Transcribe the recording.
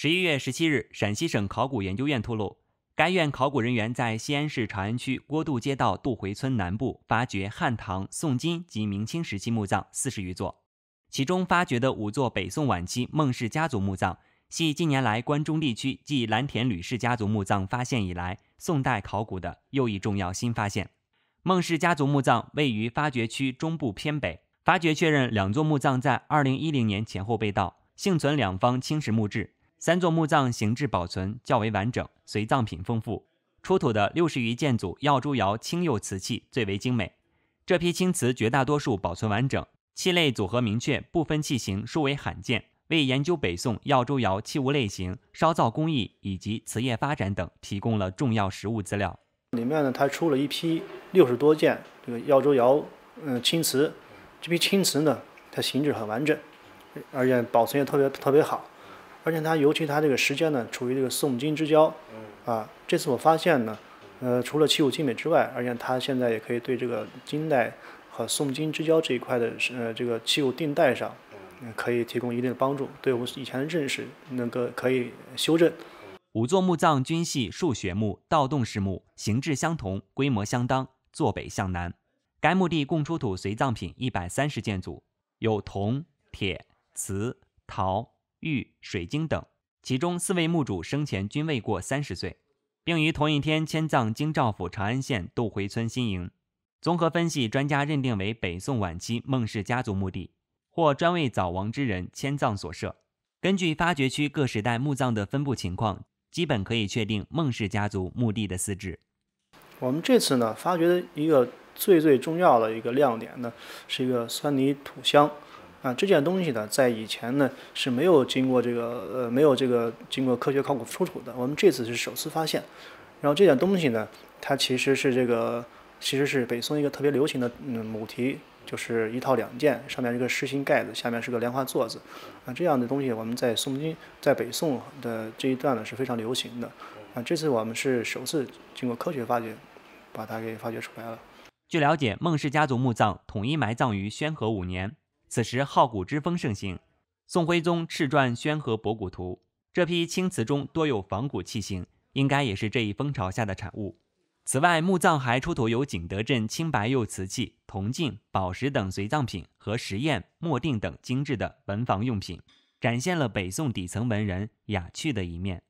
十一月十七日，陕西省考古研究院透露，该院考古人员在西安市长安区郭渡街道杜回村南部发掘汉唐、宋金及明清时期墓葬四十余座，其中发掘的五座北宋晚期孟氏家族墓葬，系近年来关中地区继蓝田吕氏家族墓葬发现以来宋代考古的又一重要新发现。孟氏家族墓葬位于发掘区中部偏北，发掘确认两座墓葬在二零一零年前后被盗，幸存两方青石墓志。三座墓葬形制保存较为完整，随葬品丰富。出土的六十余件组耀州窑青釉瓷器最为精美。这批青瓷绝大多数保存完整，器类组合明确，部分器型殊为罕见，为研究北宋耀州窑器物类型、烧造工艺以及瓷业发展等提供了重要实物资料。里面呢，它出了一批六十多件这个耀州窑嗯青瓷，这批青瓷呢，它形制很完整，而且保存也特别特别好。而且它尤其它这个时间呢，处于这个宋金之交，啊，这次我发现呢，呃，除了器物精美之外，而且它现在也可以对这个金代和宋金之交这一块的，呃，这个器物定代上，可以提供一定的帮助，对我们以前的认识能够可以修正。五座墓葬均系数穴墓、盗洞式墓，形制相同，规模相当，坐北向南。该墓地共出土随葬品一百三十件组，有铜、铁、瓷、陶。玉、水晶等，其中四位墓主生前均未过三十岁，并于同一天迁葬京兆府长安县杜回村新营。综合分析，专家认定为北宋晚期孟氏家族墓地，或专为早亡之人迁葬所设。根据发掘区各时代墓葬的分布情况，基本可以确定孟氏家族墓地的四址。我们这次呢，发掘的一个最最重要的一个亮点呢，是一个酸泥土乡。啊，这件东西呢，在以前呢是没有经过这个呃，没有这个经过科学考古出土的。我们这次是首次发现。然后这件东西呢，它其实是这个，其实是北宋一个特别流行的嗯母题，就是一套两件，上面是个实心盖子，下面是个莲花座子。啊，这样的东西我们在宋金，在北宋的这一段呢是非常流行的。啊，这次我们是首次经过科学发掘，把它给发掘出来了。据了解，孟氏家族墓葬统一埋葬于宣和五年。此时，好古之风盛行。宋徽宗敕撰《宣和博古图》，这批青瓷中多有仿古器型，应该也是这一风潮下的产物。此外，墓葬还出土有景德镇青白釉瓷器、铜镜、宝石等随葬品和石砚、墨锭等精致的文房用品，展现了北宋底层文人雅趣的一面。